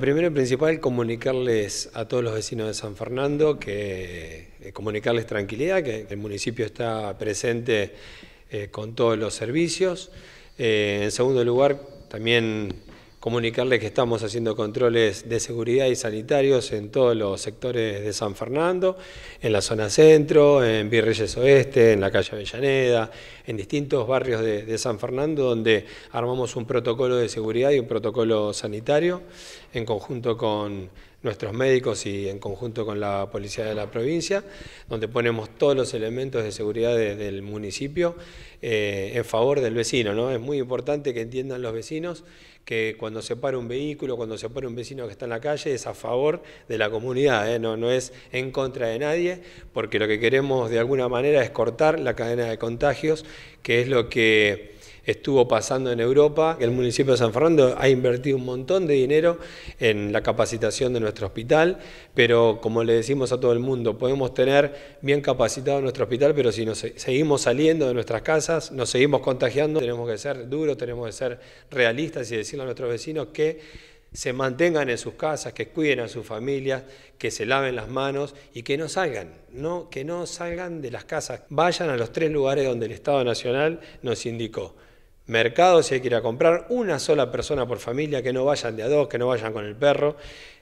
Primero y principal, comunicarles a todos los vecinos de San Fernando, que eh, comunicarles tranquilidad, que el municipio está presente eh, con todos los servicios. Eh, en segundo lugar, también comunicarles que estamos haciendo controles de seguridad y sanitarios en todos los sectores de San Fernando, en la zona centro, en Virreyes Oeste, en la calle Avellaneda, en distintos barrios de, de San Fernando donde armamos un protocolo de seguridad y un protocolo sanitario en conjunto con nuestros médicos y en conjunto con la policía de la provincia, donde ponemos todos los elementos de seguridad del municipio eh, en favor del vecino. ¿no? Es muy importante que entiendan los vecinos que cuando se para un vehículo, cuando se para un vecino que está en la calle, es a favor de la comunidad, ¿eh? no, no es en contra de nadie, porque lo que queremos de alguna manera es cortar la cadena de contagios, que es lo que estuvo pasando en Europa. El municipio de San Fernando ha invertido un montón de dinero en la capacitación de nuestro hospital, pero como le decimos a todo el mundo, podemos tener bien capacitado nuestro hospital, pero si nos seguimos saliendo de nuestras casas, nos seguimos contagiando, tenemos que ser duros, tenemos que ser realistas y decirle a nuestros vecinos que se mantengan en sus casas, que cuiden a sus familias, que se laven las manos y que no salgan, que no salgan de las casas. Vayan a los tres lugares donde el Estado Nacional nos indicó mercado si hay que ir a comprar, una sola persona por familia, que no vayan de a dos, que no vayan con el perro.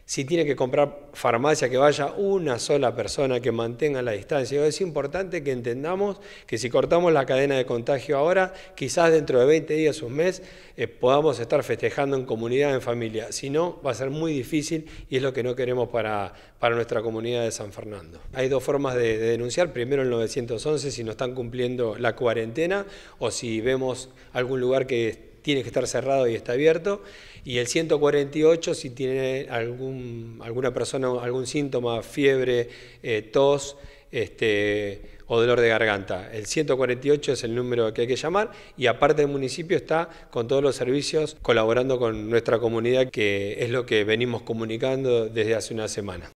Si tiene que comprar farmacia, que vaya una sola persona, que mantenga la distancia. Es importante que entendamos que si cortamos la cadena de contagio ahora, quizás dentro de 20 días, o un mes, eh, podamos estar festejando en comunidad, en familia. Si no, va a ser muy difícil y es lo que no queremos para, para nuestra comunidad de San Fernando. Hay dos formas de, de denunciar. Primero el 911, si no están cumpliendo la cuarentena o si vemos algún lugar que tiene que estar cerrado y está abierto. Y el 148, si tiene algún, alguna persona algún síntoma, fiebre, eh, tos este, o dolor de garganta. El 148 es el número que hay que llamar y aparte el municipio está con todos los servicios colaborando con nuestra comunidad, que es lo que venimos comunicando desde hace una semana.